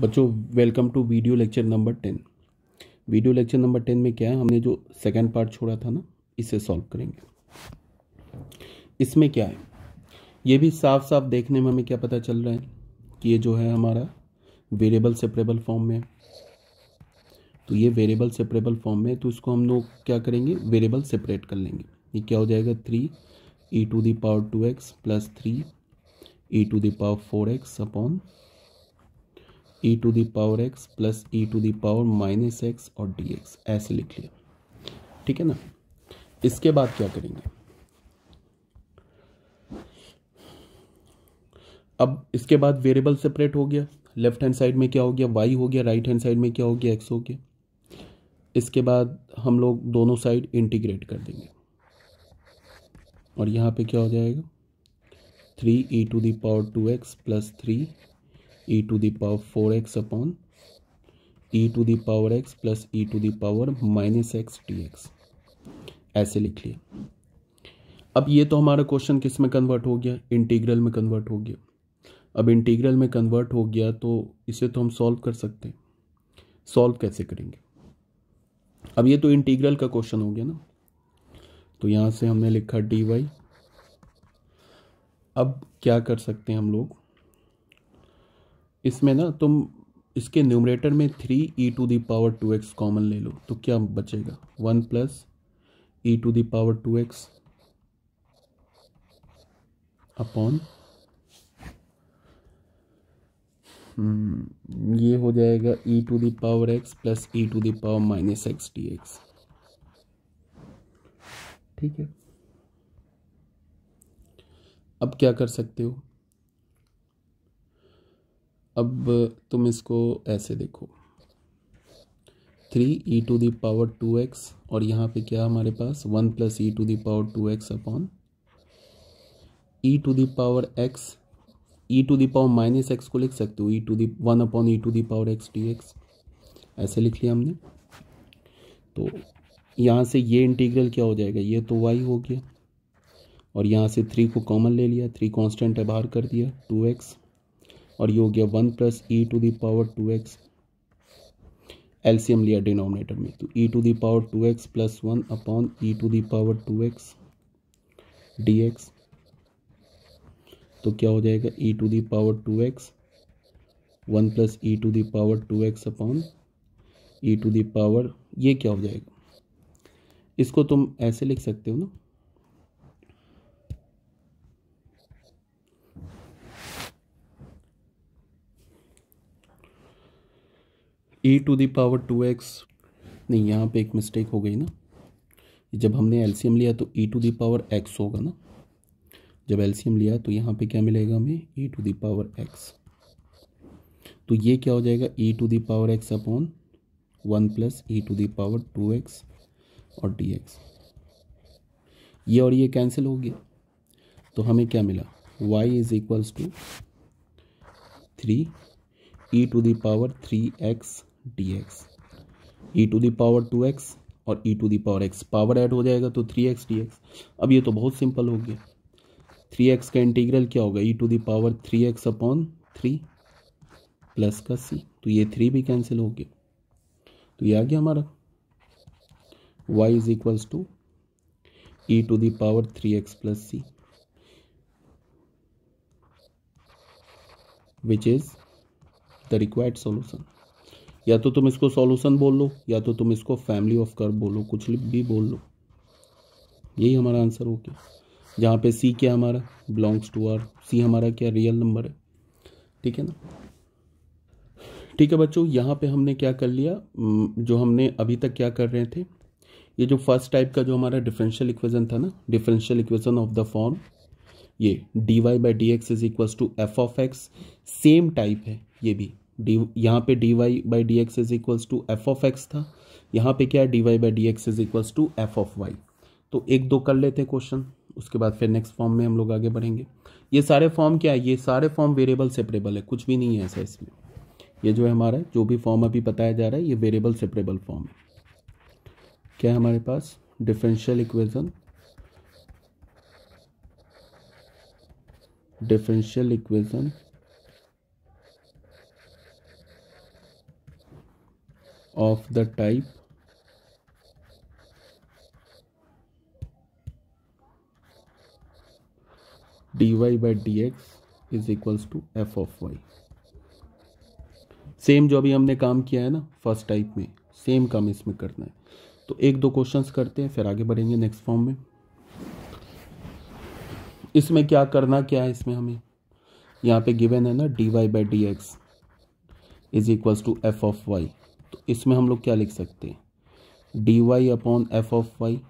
बच्चों welcome to video lecture number ten video lecture number ten में क्या है हमने जो सेकंड पार्ट छोड़ा था ना इसे सॉल्व करेंगे इसमें क्या है ये भी साफ साफ देखने में हमें क्या पता चल रहा है कि ये जो है हमारा वेरिएबल सेपरेबल फॉर्म में है तो ये वेरिएबल सेपरेबल फॉर्म में है तो इसको हम लोग क्या करेंगे वेरिएबल सेपरेट कर लेंगे ये क्या हो जाएगा three e to the power two x plus three e to the power four x upon e to the power x plus e to the power minus x और डी एक्स ऐसे लिख लिया ठीक है ना इसके बाद क्या करेंगे अब इसके बाद वेरिएबल सेपरेट हो गया लेफ्ट हैंड साइड में क्या हो गया वाई हो गया राइट हैंड साइड में क्या हो गया एक्स हो गया इसके बाद हम लोग दोनों साइड इंटीग्रेट कर देंगे और यहाँ पे क्या हो जाएगा three e to the power two x plus three e to the power four x upon e to the power x plus e to the power minus x d x ऐसे लिख लिए अब ये तो हमारा क्वेश्चन किस में कन्वर्ट हो गया इंटीग्रल में कन्वर्ट हो गया अब इंटीग्रल में कन्वर्ट हो गया तो इसे तो हम सॉल्व कर सकते हैं सॉल्व कैसे करेंगे अब ये तो इंटीग्रल का क्वेश्चन हो गया ना तो यहाँ से हमने लिखा डी वाई अब क्या कर सकते हैं हम लोग इसमें ना तुम इसके न्यूमरेटर में three e to the power two x common ले लो तो क्या बचेगा one plus e to the power two x upon ये हो जाएगा e to the power x plus e to the power minus x d x ठीक है अब क्या कर सकते हो अब तुम इसको ऐसे देखो three e to the power two x और यहाँ पे क्या हमारे पास one plus e to the power two x upon e to the power x e to the power minus x को लिख सकते हो e to the one upon e to the power x d x ऐसे लिख लिया हमने तो यहाँ से ये इंटीग्रल क्या हो जाएगा ये तो वाई हो गया और यहाँ से थ्री को कॉमन ले लिया थ्री कॉन्स्टेंट है बाहर कर दिया टू एक्स और ये हो गया one plus e to the power two x LCM लिया डिनोमिनेटर में तो e to the power two x plus one upon e to the power two x d x तो क्या हो जाएगा e to the power two x one plus e to the power two x upon e to the power ये क्या हो जाएगा इसको तुम ऐसे लिख सकते हो ना A to the power two x नहीं यहाँ पे एक मिस्टेक हो गई ना जब हमने एलसीएम लिया तो e to the power x होगा ना जब एलसीएम लिया तो यहाँ पे क्या मिलेगा हमें e to the power x तो ये क्या हो जाएगा e to the power x upon one plus e to the power two x और डी एक्स ये और ये कैंसिल हो गया तो हमें क्या मिला y is equals to three e to the power three x d x e to the power two x और e to the power x power add हो जाएगा तो थ्री एक्स डी एक्स अब ये तो बहुत सिंपल हो गया थ्री एक्स का इंटीग्रल क्या होगा e to the power three x upon three plus का सी तो ये थ्री भी कैंसिल हो गया तो ये आ गया हमारा y is equals to e to the power three x plus c which is the required solution या तो तुम इसको सॉल्यूशन बोल लो या तो तुम इसको फैमिली ऑफ कर्व बोलो कुछ भी बोल लो यही हमारा आंसर हो गया जहाँ पे सी क्या हमारा बिलोंग्स टू आर सी हमारा क्या रियल नंबर है ठीक है ना ठीक है बच्चों यहाँ पे हमने क्या कर लिया जो हमने अभी तक क्या कर रहे थे ये जो फर्स्ट टाइप का जो हमारा डिफरेंशियल इक्वेशन था ना differential equation of the form ये d y by d x is equal to f of x same type है ये भी डी यहाँ पे d y by d x is equals to f of x था यहाँ पे क्या है d y by d x is equals to f of y तो एक दो कर लेते हैं क्वेश्चन उसके बाद फिर नेक्स्ट फॉर्म में हम लोग आगे बढ़ेंगे ये सारे फॉर्म क्या है ये सारे फॉर्म वेरिएबल सेपरेबल है कुछ भी नहीं है ऐसा इसमें ये जो है हमारा जो भी फॉर्म अभी बताया जा रहा है ये वेरिएबल सेपरेबल फॉर्म है क्या है हमारे पास differential equation differential equation of the type dy by dx is equals to f of y same जो अभी हमने काम किया है ना फर्स्ट टाइप में सेम काम इसमें करना है तो एक दो क्वेश्चंस करते हैं फिर आगे बढ़ेंगे नेक्स्ट फॉर्म में इसमें क्या करना क्या है इसमें हमें यहाँ पे गिवन है ना d y by d x is equals to f of y तो इसमें हम लोग क्या लिख सकते हैं d y upon f of y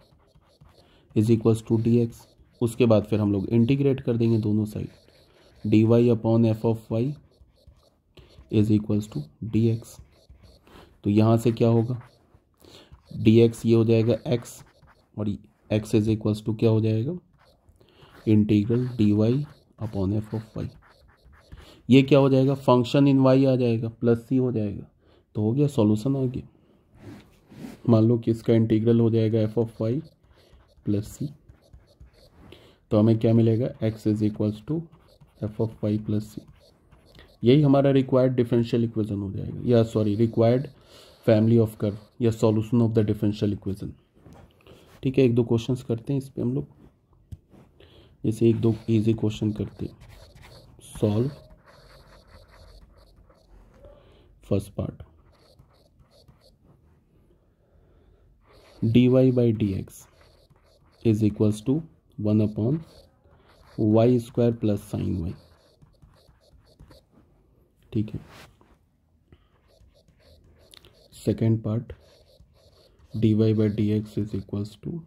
is equals to d x उसके बाद फिर हम लोग इंटीग्रेट कर देंगे दोनों side d y upon f of y is equals to d x तो यहाँ से क्या होगा डी एक्स ये हो जाएगा एक्स और एक्स इज इक्वल्स टू क्या हो जाएगा integral d y upon f of y ये क्या हो जाएगा फंक्शन इन वाई आ जाएगा प्लस सी हो जाएगा तो हो गया सॉल्यूशन आ गया मान लो कि इसका इंटीग्रल हो जाएगा f of y plus c तो हमें क्या मिलेगा x is equals to f of y plus c यही हमारा रिक्वायर्ड डिफरेंशियल इक्वेशन हो जाएगा या सॉरी रिक्वायर्ड फैमिली ऑफ कर या solution of the differential equation ठीक है एक दो क्वेश्चंस करते हैं इस पर हम लोग जैसे एक दो इजी क्वेश्चन करते solve first part d y by d x is equals to one upon y square plus sine y ठीक है second part d y by d x is equals to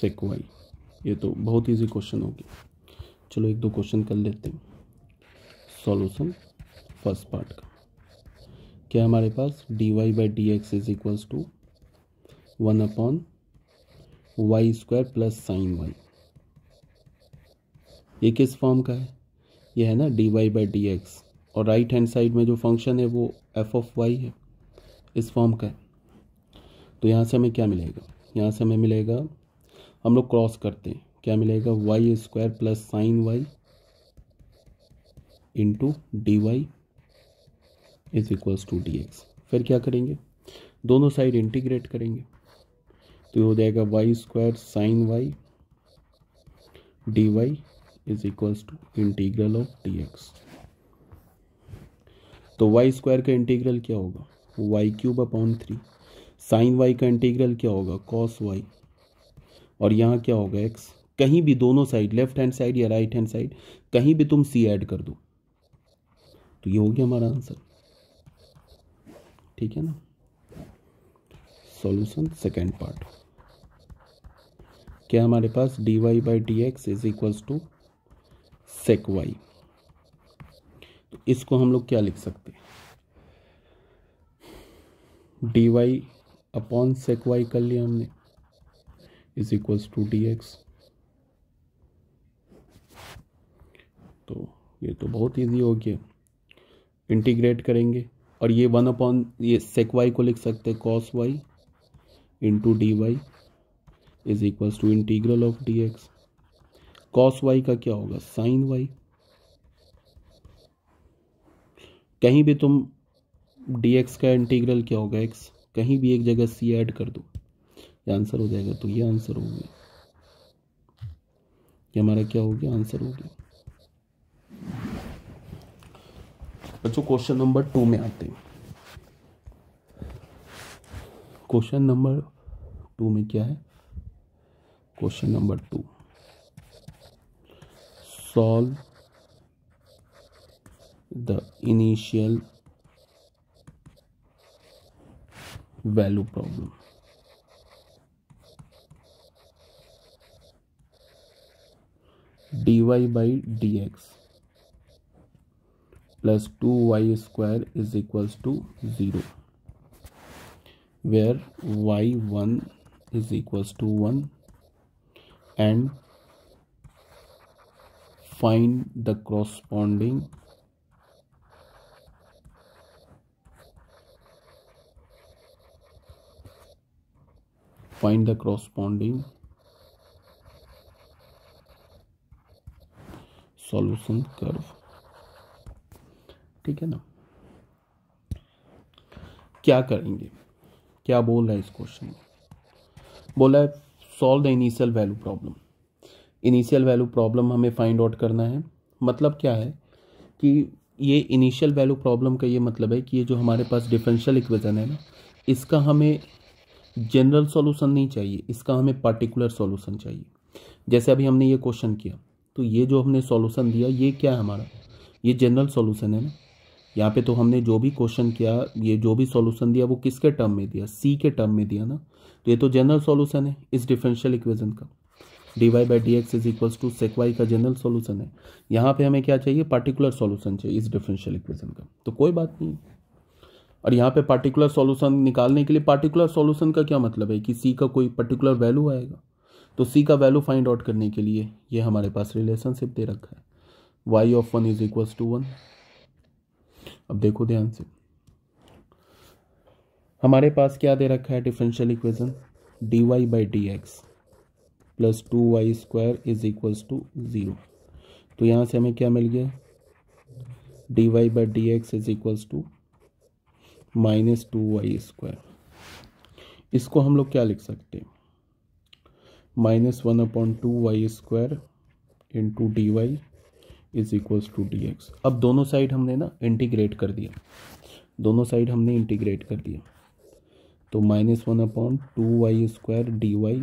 sec y ये तो बहुत easy question हो गया चलो एक दो क्वेश्चन कर लेते हैं सॉल्यूशन फर्स्ट पार्ट का क्या हमारे पास d y by d x is equals to one upon y square plus sine one ये किस फॉर्म का है ये है ना d y by d x और राइट हैंड साइड में जो फंक्शन है वो एफ ऑफ वाई है इस फॉर्म का है तो यहाँ से हमें क्या मिलेगा यहाँ से हमें मिलेगा हम लोग क्रॉस करते हैं क्या मिलेगा y square plus sine y into d y is equals to d x फिर क्या करेंगे दोनों साइड इंटीग्रेट करेंगे तो ये हो जाएगा y square sine y d y is equals to integral of d x तो वाई स्क्वायर का इंटीग्रल क्या होगा y cube upon three sine y का इंटीग्रल क्या होगा कॉस वाई और यहाँ क्या होगा एक्स कहीं भी दोनों साइड लेफ्ट हैंड साइड या राइट हैंड साइड कहीं भी तुम सी ऐड कर दो तो ये हो गया हमारा आंसर ठीक है ना सॉल्यूशन सेकेंड पार्ट क्या हमारे पास dy y by d x is equals to sec y तो इसको हम लोग क्या लिख सकते हैं वाई अपॉन सेक वाई कर लिया हमने इज इक्वल्स टू डी तो ये तो बहुत इजी हो गया इंटीग्रेट करेंगे और ये वन अपॉन ये सेक वाई को लिख सकते हैं cos y to d y is equals to integral of d x cos y का क्या होगा साइन वाई कहीं भी तुम डी एक्स का इंटीग्रल क्या होगा एक्स कहीं भी एक जगह सी ऐड कर दो ये आंसर हो जाएगा तो ये आंसर हो गया ये हमारा क्या हो गया आंसर हो गया बच्चों क्वेश्चन नंबर टू में आते हैं क्वेश्चन नंबर टू में क्या है question number two solve the initial value problem d y by d x plus 2y square is equals to 0 where y1 is equals to 1 and find the corresponding find the corresponding solution curve ठीक है ना क्या करेंगे क्या बोल रहा है इस क्वेश्चन में बोला है solve the initial value problem initial value problem हमें फाइंड आउट करना है मतलब क्या है कि ये इनिशियल वैल्यू प्रॉब्लम का ये मतलब है कि ये जो हमारे पास डिफरेंशियल इक्वेशन है ना इसका हमें जनरल सॉल्यूशन नहीं चाहिए इसका हमें पार्टिकुलर सॉल्यूशन चाहिए जैसे अभी हमने ये क्वेश्चन किया तो ये जो हमने सॉल्यूशन दिया ये क्या है हमारा ये जनरल सॉल्यूशन है ना यहाँ पे तो हमने जो भी क्वेश्चन किया ये जो भी सॉल्यूशन दिया वो किसके टर्म में दिया सी के टर्म में दिया ना तो ये तो जनरल सॉल्यूशन है इस डिफरेंशियल इक्वेशन का d y by d x is equals to sec y का जनरल सॉल्यूशन है यहाँ पे हमें क्या चाहिए पार्टिकुलर सॉल्यूशन चाहिए इस डिफरेंशियल इक्वेशन का तो कोई बात नहीं और यहाँ पे पार्टिकुलर सॉल्यूशन निकालने के लिए पार्टिकुलर सॉल्यूशन का क्या मतलब है कि सी का कोई पर्टिकुलर वैल्यू आएगा तो सी का वैल्यू फाइंड आउट करने के लिए ये हमारे पास रिलेशनशिप दे रखा है y of one is equals to one अब देखो ध्यान से हमारे पास क्या दे रखा है differential equation d y by d x plus two y square is equals to zero तो यहाँ से हमें क्या मिल गया d y by d x is equals to minus two y square इसको हम लोग क्या लिख सकते हैं minus one upon two y square into d y is equals to d x अब दोनों साइड हमने ना इंटीग्रेट कर दिया दोनों साइड हमने इंटीग्रेट कर दिया तो minus one upon two y square d y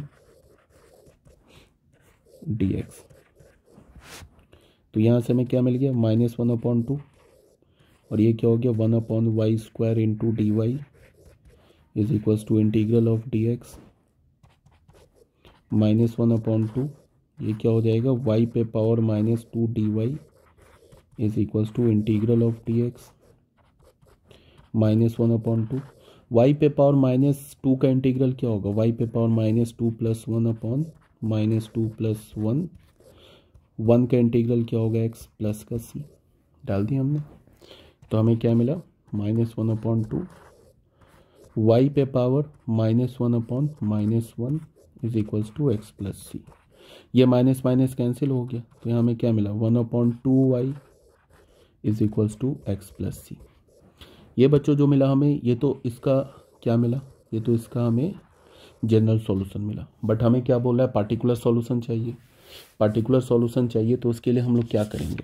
d x तो यहाँ से हमें क्या मिल गया माइनस वन अपॉन टू और ये क्या हो गया one upon y square into d y is equals to integral of d x minus one upon two ये क्या हो जाएगा वाई पे power minus two d y is equals to integral of d x minus one upon two y पे power minus two का integral क्या होगा y पे power minus two plus one upon minus two plus one one का integral क्या होगा x plus का सी डाल दिया हमने तो हमें क्या मिला minus one upon two y पे power minus one upon minus one is equals to x plus c ये माइनस माइनस कैंसिल हो गया तो यहाँ हमें क्या मिला one upon two y is equals to x plus c ये बच्चों जो मिला हमें ये तो इसका क्या मिला ये तो इसका हमें जनरल सॉल्यूशन मिला बट हमें क्या बोल रहा है पार्टिकुलर सॉल्यूशन चाहिए पार्टिकुलर सॉल्यूशन चाहिए तो उसके लिए हम लोग क्या करेंगे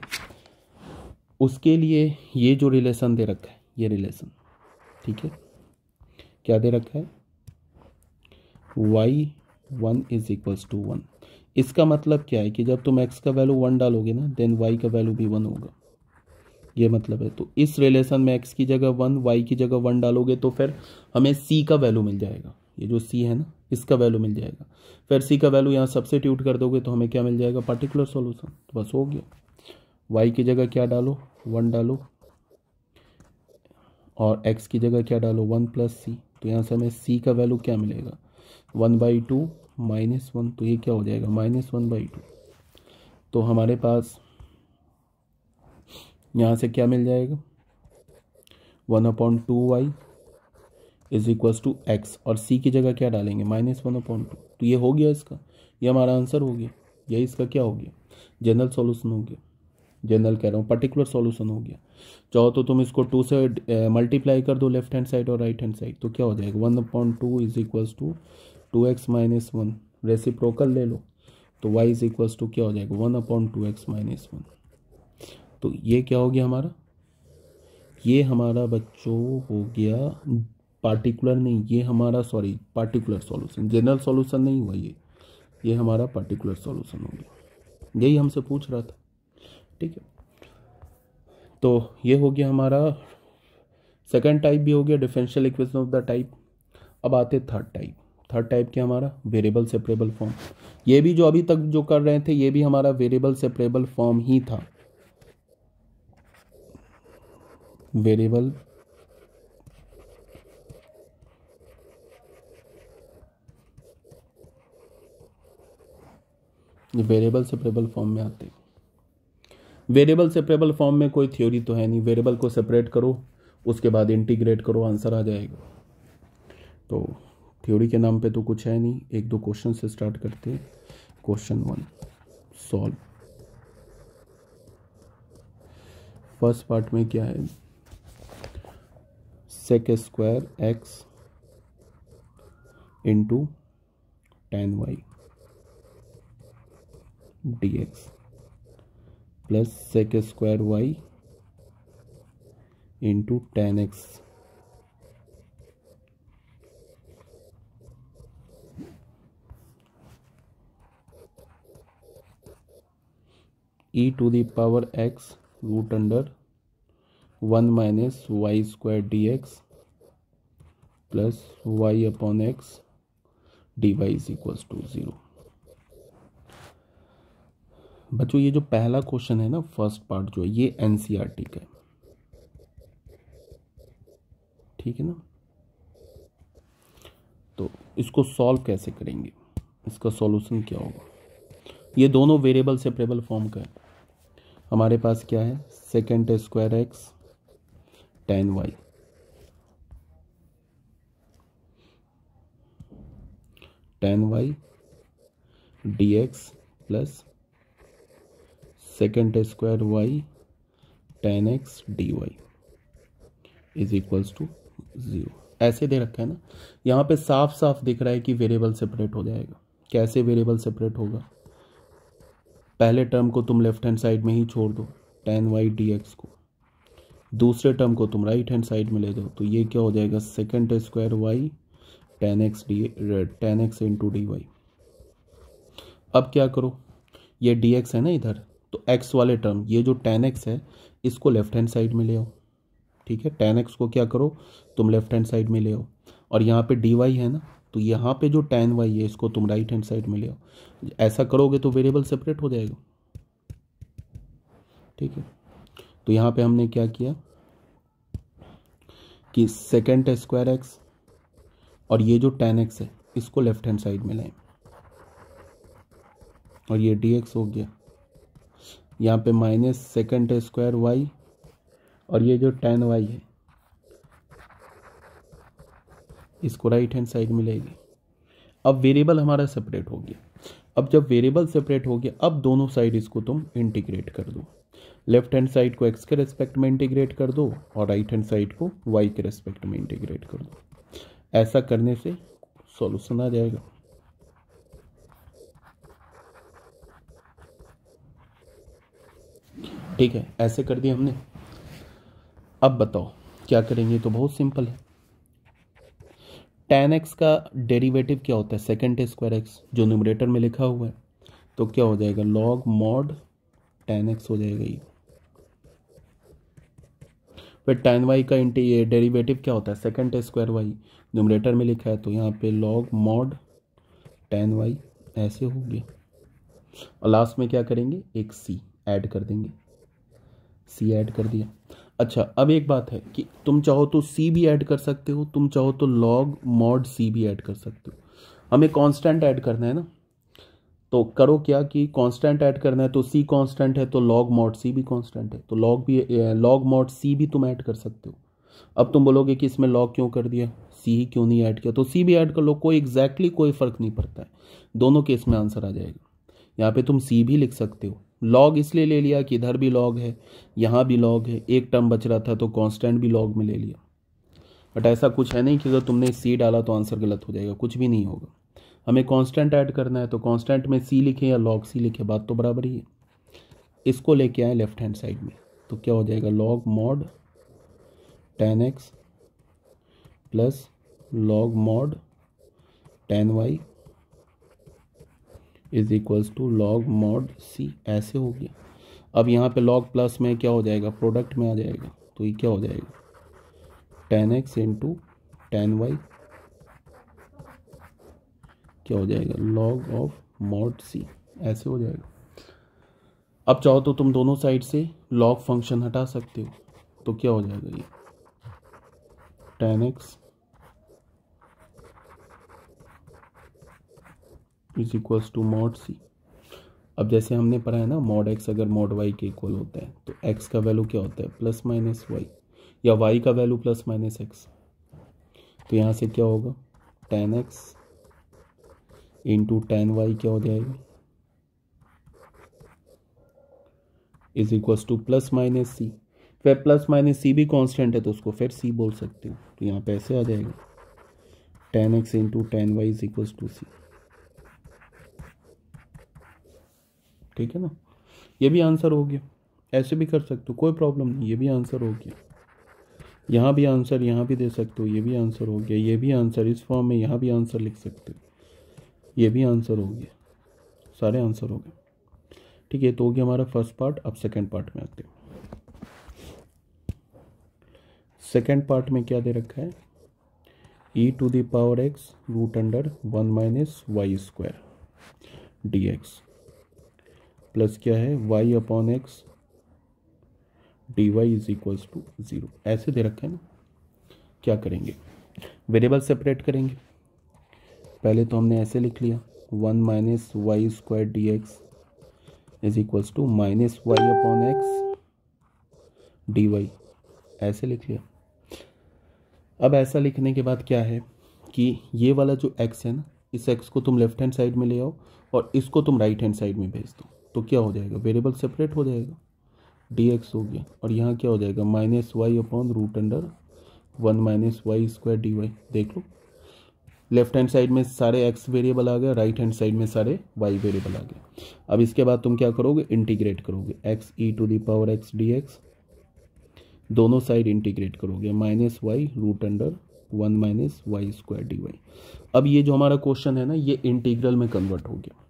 उसके लिए ये जो रिलेशन दे रखा है ये रिलेशन ठीक है क्या दे रखा है y one is equals to one इसका मतलब क्या है कि जब तुम एक्स का वैल्यू वन डालोगे ना देन वाई का वैल्यू भी वन होगा ये मतलब है तो इस रिलेशन में एक्स की जगह वन वाई की जगह वन डालोगे तो फिर हमें सी का वैल्यू मिल जाएगा ये जो सी है ना इसका वैल्यू मिल जाएगा फिर सी का वैल्यू यहाँ ट्यूट कर दोगे तो हमें क्या मिल जाएगा पर्टिकुलर सोल्यूशन तो बस हो गया वाई की जगह क्या डालो वन डालो और एक्स की जगह क्या डालो वन प्लस सी तो यहाँ से हमें सी का वैल्यू क्या मिलेगा one by two minus one तो ये क्या हो जाएगा माइनस वन बाई टू तो हमारे पास यहाँ से क्या मिल जाएगा one upon two y is equals to x और सी की जगह क्या डालेंगे माइनस वन अपॉइंट टू तो ये हो गया इसका ये हमारा आंसर हो गया यही इसका क्या हो गया जनरल सॉल्यूशन हो गया जनरल कह रहा हूँ पर्टिकुलर सॉल्यूशन हो गया चाहो तो तुम इसको टू से मल्टीप्लाई कर दो लेफ्ट हैंड साइड और राइट हैंड साइड तो क्या हो जाएगा one upon two is equals to two x minus one reciprocal ले लो तो वाई इज इक्वल्स टू क्या हो जाएगा one upon two x minus one तो ये क्या हो गया हमारा ये हमारा बच्चों हो गया पार्टिकुलर नहीं ये हमारा sorry particular solution general solution नहीं हुआ ये ये हमारा पार्टिकुलर सॉल्यूशन हो गया यही हमसे पूछ रहा था ठीक है तो ये हो गया हमारा सेकेंड टाइप भी हो गया differential equation of the type अब आते थर्ड टाइप थर्ड टाइप क्या हमारा वेरिएबल सेपरेबल फॉर्म ये भी जो अभी तक जो कर रहे थे ये भी हमारा वेरिएबल सेपरेबल फॉर्म ही था वेरिएबल वेरिएबल सेपरेबल फॉर्म में आते वेरिएबल सेपरेबल फॉर्म में कोई थ्योरी तो है नहीं वेरिएबल को सेपरेट करो उसके बाद इंटीग्रेट करो आंसर आ जाएगा तो थ्योरी के नाम पे तो कुछ है नहीं एक दो क्वेश्चन से स्टार्ट करते हैं question one solve first part में क्या है sec square x into tan y d x plus sec square y into tan x e to the power x root under one minus y square d x plus y upon x d y is equals to zero बच्चों ये जो पहला question है ना first part जो है ये N C R T का है ठीक है ना तो इसको सॉल्व कैसे करेंगे इसका सॉल्यूशन क्या होगा ये दोनों वेरिएबल सेपरेबल फॉर्म का है हमारे पास क्या है second square x tan y tan y d x plus second square y tan x d y is equals to zero ऐसे दे रखा है ना यहाँ पे साफ साफ दिख रहा है कि वेरिएबल सेपरेट हो जाएगा कैसे वेरिएबल सेपरेट होगा पहले टर्म को तुम लेफ्ट हैंड साइड में ही छोड़ दो टेन वाई डी एक्स को दूसरे टर्म को तुम राइट हैंड साइड में ले जाओ तो ये क्या हो जाएगा second square y tan x d tan x into d y अब क्या करो ये डी एक्स है ना इधर तो एक्स वाले टर्म ये जो टेन एक्स है इसको लेफ्ट हैंड साइड में ले आओ ठीक है टेन एक्स को क्या करो तुम लेफ्ट हैंड साइड में ले आओ और यहाँ पे डी वाई है ना तो यहाँ पे जो टेन वाई है इसको तुम राइट हैंड साइड में ले आओ ऐसा करोगे तो वेरिएबल सेपरेट हो जाएगा ठीक है तो यहाँ पे हमने क्या किया कि सेकेंड स्क्वायर एक्स और ये जो टेन एक्स है इसको लेफ्ट हैंड साइड में लाएं और ये डी एक्स हो गया यहाँ पे माइनस सेकेंड स्क्वायर वाई और ये जो टेन वाई है इसको राइट हैंड साइड मिलेगी अब वेरिएबल हमारा सेपरेट हो गया अब जब वेरिएबल सेपरेट हो गया अब दोनों साइड इसको तुम इंटीग्रेट कर दो लेफ्ट हैंड साइड को एक्स के रेस्पेक्ट में इंटीग्रेट कर दो और राइट हैंड साइड को वाई के रेस्पेक्ट में इंटीग्रेट कर दो ऐसा करने से सॉल्यूशन आ जाएगा ठीक है ऐसे कर दिया हमने अब बताओ क्या करेंगे तो बहुत सिंपल है टेन एक्स का डेरिवेटिव क्या होता है सेकेंड स्क्वायर एक्स जो न्यूमरेटर में लिखा हुआ है तो क्या हो जाएगा लॉग मॉड टेन एक्स हो जाएगा ये फिर टेन वाई का इंटी डेरीवेटिव क्या होता है सेकेंड स्क्वायर वाई न्यूमरेटर में लिखा है तो यहाँ पे लॉग मॉड टेन वाई ऐसे हो गया और लास्ट में क्या करेंगे एक सी ऐड कर देंगे सी ऐड कर दिया अच्छा अब एक बात है कि तुम चाहो तो सी भी ऐड कर सकते हो तुम चाहो तो लॉग मॉड सी भी ऐड कर सकते हो हमें कांस्टेंट ऐड करना है ना तो करो क्या कि कांस्टेंट ऐड करना है तो सी कांस्टेंट है तो लॉग मॉड सी भी कांस्टेंट है तो लॉग भी लॉग मॉड सी भी तुम ऐड कर सकते हो अब तुम बोलोगे कि इसमें लॉग क्यों कर दिया सी ही क्यों नहीं ऐड किया तो सी भी ऐड कर लो कोई एग्जैक्टली exactly कोई फ़र्क नहीं पड़ता है दोनों केस में आंसर आ जाएगा यहाँ पे तुम सी भी लिख सकते हो लॉग इसलिए ले लिया कि इधर भी लॉग है यहाँ भी लॉग है एक टर्म बच रहा था तो कांस्टेंट भी लॉग में ले लिया बट ऐसा कुछ है नहीं कि अगर तुमने सी डाला तो आंसर गलत हो जाएगा कुछ भी नहीं होगा हमें कांस्टेंट ऐड करना है तो कांस्टेंट में सी लिखें या लॉग सी लिखें बात तो बराबर ही है इसको लेके आए लेफ्ट हैंड साइड में तो क्या हो जाएगा log mod tan x plus log mod tan y is equals to log mod c ऐसे हो गया अब यहाँ पे लॉग प्लस में क्या हो जाएगा प्रोडक्ट में आ जाएगा तो ये क्या हो जाएगा tan x into tan y क्या हो जाएगा लॉग ऑफ मॉड सी ऐसे हो जाएगा अब चाहो तो तुम दोनों साइड से लॉग फंक्शन हटा सकते हो तो क्या हो जाएगा ये tan x is equals to mod c अब जैसे हमने पढ़ा है ना मॉड एक्स अगर मॉड वाई के इक्वल होता है तो एक्स का वैल्यू क्या होता है प्लस माइनस वाई या वाई का वैल्यू प्लस माइनस एक्स तो यहाँ से क्या होगा tan x into tan y क्या हो जाएगा is equals to plus minus c फिर प्लस माइनस सी भी कांस्टेंट है तो उसको फिर सी बोल सकते हो तो यहाँ पे ऐसे आ जाएगा tan x into tan y is equals to c ठीक है ना ये भी आंसर हो गया ऐसे भी कर सकते हो कोई प्रॉब्लम नहीं ये भी आंसर हो गया यहाँ भी आंसर यहाँ भी दे सकते हो ये भी आंसर हो गया ये भी आंसर इस फॉर्म में यहाँ भी आंसर लिख सकते हो ये भी आंसर हो गया सारे आंसर हो गए ठीक है तो हो गया हमारा फर्स्ट पार्ट अब सेकेंड पार्ट में आते हो सेकेंड पार्ट में क्या दे रखा है e to the power x root under one minus y square d x plus क्या है y upon x d y is equals to zero ऐसे दे रखे है ना क्या करेंगे वेरिएबल सेपरेट करेंगे पहले तो हमने ऐसे लिख लिया one minus y square d x is equals to minus y upon x d y ऐसे लिख लिया अब ऐसा लिखने के बाद क्या है कि ये वाला जो एक्स है ना इस एक्स को तुम लेफ्ट हैंड साइड में ले आओ और इसको तुम राइट हैंड साइड में भेज दो तो क्या हो जाएगा वेरिएबल सेपरेट हो जाएगा डी एक्स हो गया और यहाँ क्या हो जाएगा minus y upon root under one minus y square d y देख लो लेफ्ट हैंड साइड में सारे एक्स वेरिएबल आ गए राइट हैंड साइड में सारे वाई वेरिएबल आ गए अब इसके बाद तुम क्या करोगे इंटीग्रेट करोगे x e to the power x d x दोनों साइड इंटीग्रेट करोगे minus y root under one minus y square d y अब ये जो हमारा क्वेश्चन है ना ये इंटीग्रल में कन्वर्ट हो गया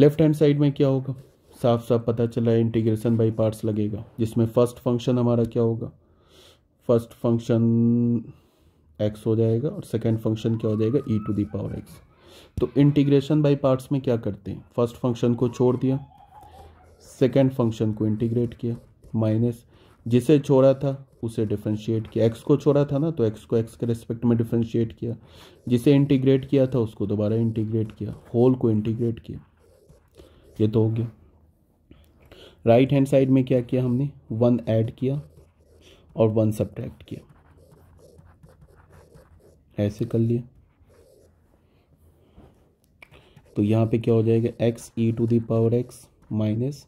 लेफ्ट हैंड साइड में क्या होगा साफ साफ पता चला है इंटीग्रेशन बाई पार्ट्स लगेगा जिसमें फर्स्ट फंक्शन हमारा क्या होगा फर्स्ट फंक्शन एक्स हो जाएगा और सेकेंड फंक्शन क्या हो जाएगा e to the power x तो इंटीग्रेशन बाई पार्ट्स में क्या करते हैं फर्स्ट फंक्शन को छोड़ दिया सेकेंड फंक्शन को इंटीग्रेट किया माइनस जिसे छोड़ा था उसे डिफ्रेंशिएट किया एक्स को छोड़ा था ना तो एक्स को एक्स के रेस्पेक्ट में डिफ्रेंशिएट किया जिसे इंटीग्रेट किया था उसको दोबारा इंटीग्रेट किया होल को इंटीग्रेट किया ये तो हो गया राइट हैंड साइड में क्या किया हमने वन ऐड किया और वन सब्ट्रैक्ट किया ऐसे कर लिया तो यहाँ पे क्या हो जाएगा x e to the power x minus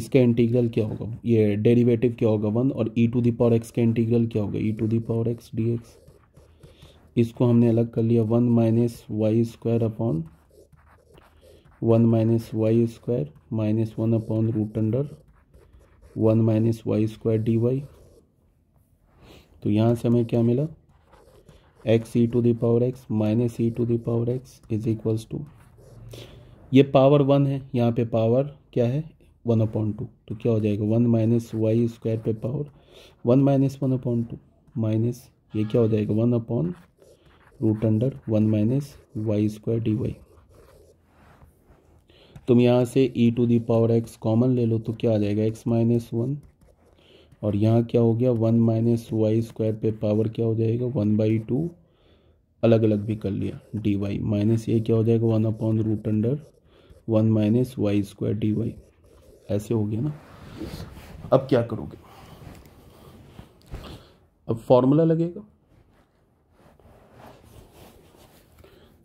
इसका इंटीग्रल क्या होगा ये डेरिवेटिव क्या होगा वन और e to the power x का इंटीग्रल क्या होगा e to the power x d x इसको हमने अलग कर लिया one minus y square upon one minus y square minus one upon root under one minus y square d y तो यहाँ से हमें क्या मिला x e to the power x minus e to the power x is equals to ये power one है यहाँ पे पावर क्या है वन अपॉइंट टू तो क्या हो जाएगा वन माइनस वाई स्क्वायर पे power one minus one upon two minus ये क्या हो जाएगा one upon root under one minus y square d y तुम यहाँ से e to the power x common ले लो तो क्या आ जाएगा एक्स माइनस वन और यहाँ क्या हो गया वन माइनस वाई स्क्वायर पे पावर क्या हो जाएगा वन बाई टू अलग अलग भी कर लिया डी वाई माइनस ये क्या हो जाएगा one upon root under one minus y square d y ऐसे हो गया ना अब क्या करोगे अब फॉर्मूला लगेगा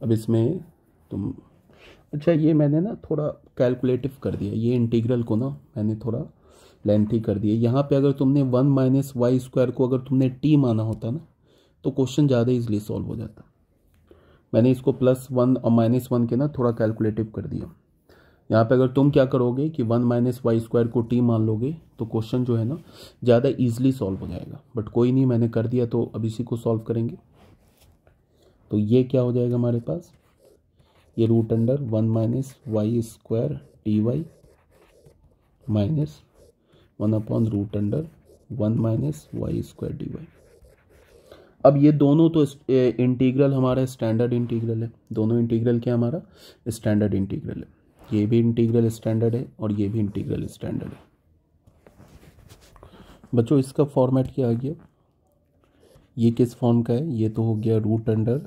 अब इसमें तुम अच्छा ये मैंने ना थोड़ा कैलकुलेटिव कर दिया ये इंटीग्रल को ना मैंने थोड़ा लेंथी कर दिया यहाँ पे अगर तुमने वन माइनस वाई स्क्वायर को अगर तुमने टी माना होता ना तो क्वेश्चन ज़्यादा इजली सॉल्व हो जाता मैंने इसको प्लस वन और माइनस वन के ना थोड़ा कैलकुलेटिव कर दिया यहाँ पे अगर तुम क्या करोगे कि वन माइनस वाई स्क्वायर को टी मान लोगे तो क्वेश्चन जो है ना ज़्यादा ईजिली सॉल्व हो जाएगा बट कोई नहीं मैंने कर दिया तो अब इसी को सॉल्व करेंगे तो ये क्या हो जाएगा हमारे पास ये root under one minus y square t y minus one upon root under one minus y square d y अब ये दोनों तो इंटीग्रल हमारा स्टैंडर्ड इंटीग्रल है दोनों इंटीग्रल क्या हमारा स्टैंडर्ड इंटीग्रल है ये भी इंटीग्रल स्टैंडर्ड है और ये भी इंटीग्रल स्टैंडर्ड है बच्चों इसका फॉर्मेट क्या आ गया ये किस फॉर्म का है ये तो हो गया root under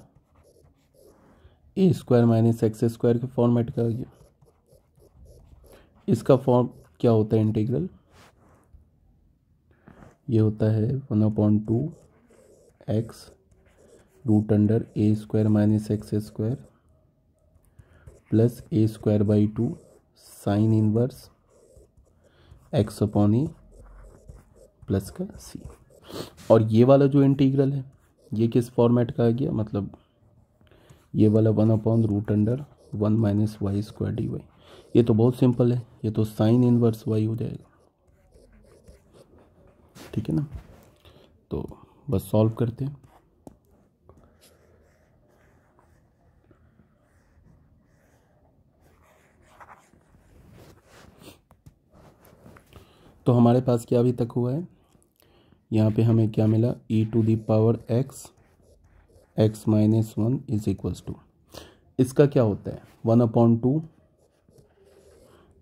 a square minus x square के फॉर्मेट का ये इसका फॉर्म क्या होता है इंटीग्रल ये होता है one upon two x root under a square minus x square plus a square by to sine inverse x upon A plus का सी और ये वाला जो इंटीग्रल है ये किस फॉर्मेट का आ गया मतलब ये वाला one upon root under one minus y square d y ये तो बहुत सिंपल है ये तो साइन इनवर्स वाई हो जाएगा ठीक है ना तो बस सॉल्व करते हैं तो हमारे पास क्या अभी तक हुआ है यहाँ पे हमें क्या मिला e to the power x x minus one is equals to इसका क्या होता है one upon two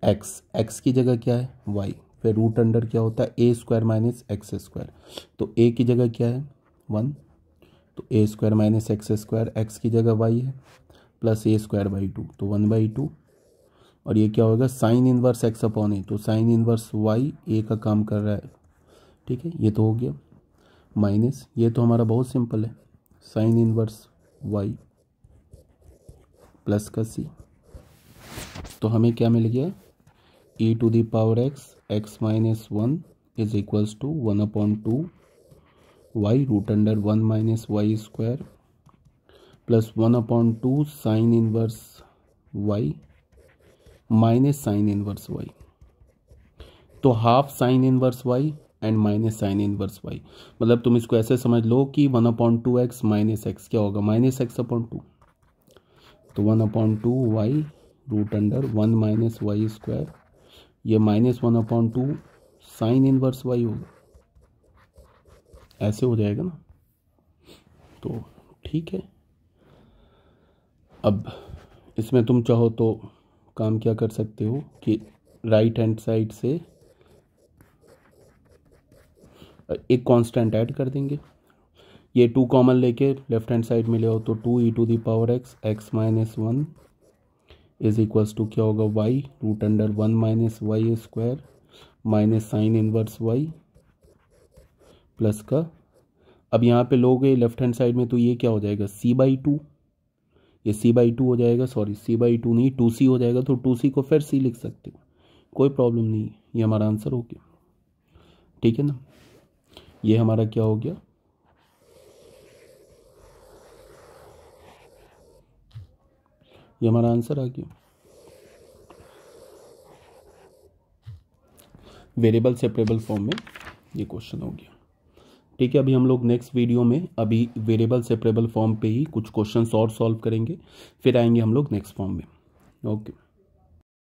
x x की जगह क्या है वाई फिर रूट अंडर क्या होता है a square minus x square तो ए की जगह क्या है वन तो a square minus x square x की जगह वाई है plus a square by two तो वन बाई टू और ये क्या होगा sine inverse x upon a तो साइन इनवर्स वाई ए का काम कर रहा है ठीक है ये तो हो गया माइनस ये तो हमारा बहुत सिंपल है साइन इनवर्स वाई प्लस का सी तो हमें क्या मिल गया e to the power x x minus one is equals to one upon two y root under one minus y square plus one upon two sine inverse y minus sine inverse y तो half sine inverse y and minus sine inverse y मतलब तुम इसको ऐसे समझ लो कि one upon two x minus x क्या होगा माइनस एक्स अपॉइंट टू तो one upon two y root under one minus y square ये minus one upon two sine inverse y होगा ऐसे हो जाएगा ना तो ठीक है अब इसमें तुम चाहो तो काम क्या कर सकते हो कि राइट हैंड साइड से एक कांस्टेंट ऐड कर देंगे ये टू कॉमन लेके लेफ्ट हैंड साइड में ले आओ तो two e to the power x x minus one is equals to क्या होगा y root under one minus y square minus sine inverse y plus का अब यहाँ पे लोगे लेफ्ट हैंड साइड में तो ये क्या हो जाएगा सी बाई टू ये सी बाई टू हो जाएगा सॉरी सी बाई टू नहीं टू सी हो जाएगा तो टू सी को फिर सी लिख सकते हो कोई प्रॉब्लम नहीं ये हमारा आंसर हो गया ठीक है ना ये हमारा क्या हो गया ये हमारा आंसर आ गया वेरिएबल सेपरेबल फॉर्म में ये क्वेश्चन हो गया ठीक है अभी हम लोग नेक्स्ट वीडियो में अभी वेरिएबल सेपरेबल फॉर्म पे ही कुछ क्वेश्चन और सॉल्व करेंगे फिर आएंगे हम लोग नेक्स्ट फॉर्म में ओके